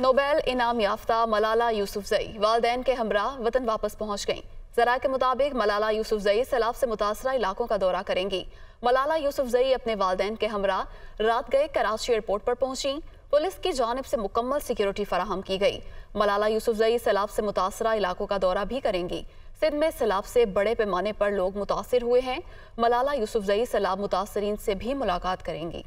Nobel इनाम याफ्ता मलाला यूसुफजई वालदेन के हमरा वतन वापस पहुँच गईं जरा के मुताबिक मलाला यूसुफजई सैलाब से मुतासर इलाकों का दौरा करेंगी मलाला यूसुफजई अपने वालदेन के हमरा रात गए कराची एयरपोर्ट पर पहुंची पुलिस की जानब से मुकम्मल सिक्योरिटी फराहम की गई मलाला यूसुफजई सैलाब से मुतासर इलाकों का दौरा भी करेंगी सिंध में सैलाब से बड़े पैमाने पर लोग मुतासर हुए हैं मलाला यूसुफजई सैलाब मुतासरीन से भी मुलाकात करेंगी